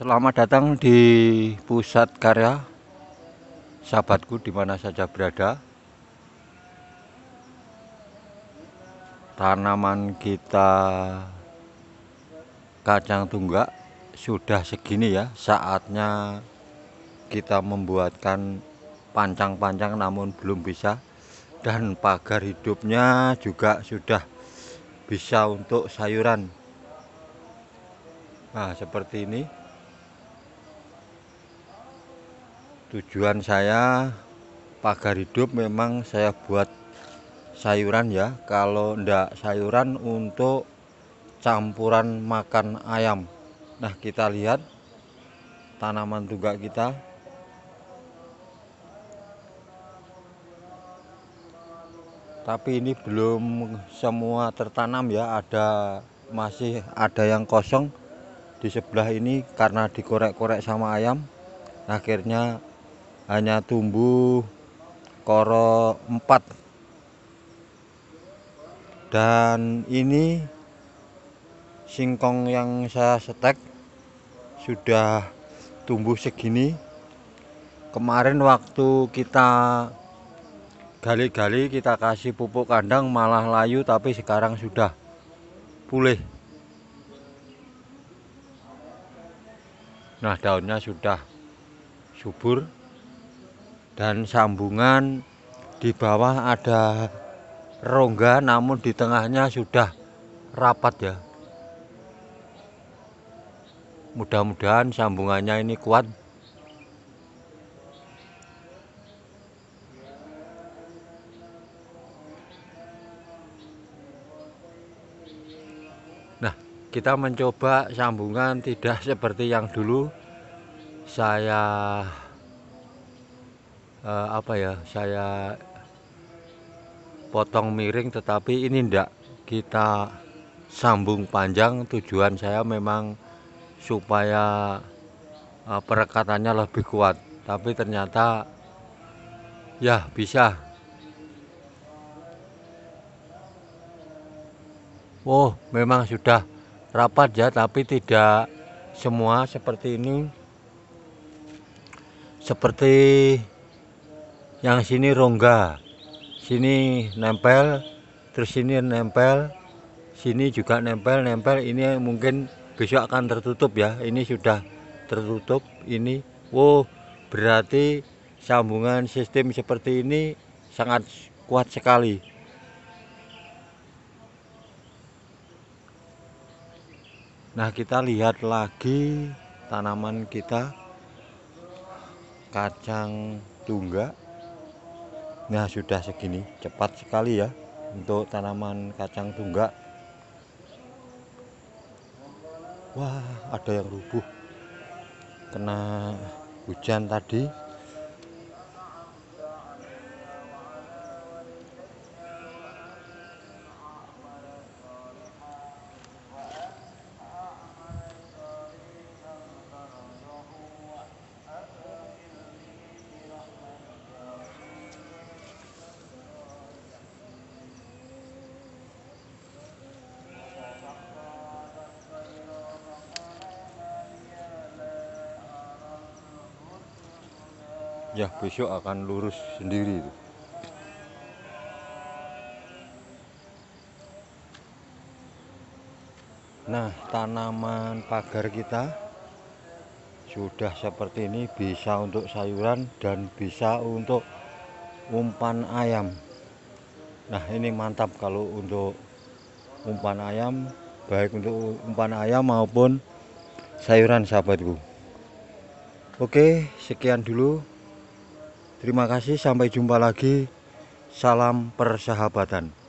Selamat datang di pusat karya sahabatku dimana saja berada. Tanaman kita kacang tunggak sudah segini ya, saatnya kita membuatkan pancang-pancang namun belum bisa dan pagar hidupnya juga sudah bisa untuk sayuran. Nah, seperti ini. tujuan saya pagar hidup memang saya buat sayuran ya kalau ndak sayuran untuk campuran makan ayam nah kita lihat tanaman tugak kita tapi ini belum semua tertanam ya ada masih ada yang kosong di sebelah ini karena dikorek-korek sama ayam akhirnya hanya tumbuh koro 4 dan ini singkong yang saya setek sudah tumbuh segini kemarin waktu kita gali-gali kita kasih pupuk kandang malah layu tapi sekarang sudah pulih nah daunnya sudah subur dan sambungan di bawah ada rongga namun di tengahnya sudah rapat ya mudah-mudahan sambungannya ini kuat nah kita mencoba sambungan tidak seperti yang dulu saya uh, apa ya saya potong miring tetapi ini ndak kita sambung panjang tujuan saya memang supaya uh, perekatannya lebih kuat tapi ternyata ya bisa Oh memang sudah rapat ya tapi tidak semua seperti ini seperti yang sini rongga sini nempel terus sini nempel sini juga nempel nempel ini mungkin besok akan tertutup ya ini sudah tertutup ini wow berarti sambungan sistem seperti ini sangat kuat sekali nah kita lihat lagi tanaman kita kacang tunggak Nah sudah segini cepat sekali ya untuk tanaman kacang tunggak. Wah ada yang rubuh kena hujan tadi ya besok akan lurus sendiri itu. nah tanaman pagar kita sudah seperti ini bisa untuk sayuran dan bisa untuk umpan ayam nah ini mantap kalau untuk umpan ayam baik untuk umpan ayam maupun sayuran sahabatku oke sekian dulu Terima kasih, sampai jumpa lagi. Salam persahabatan.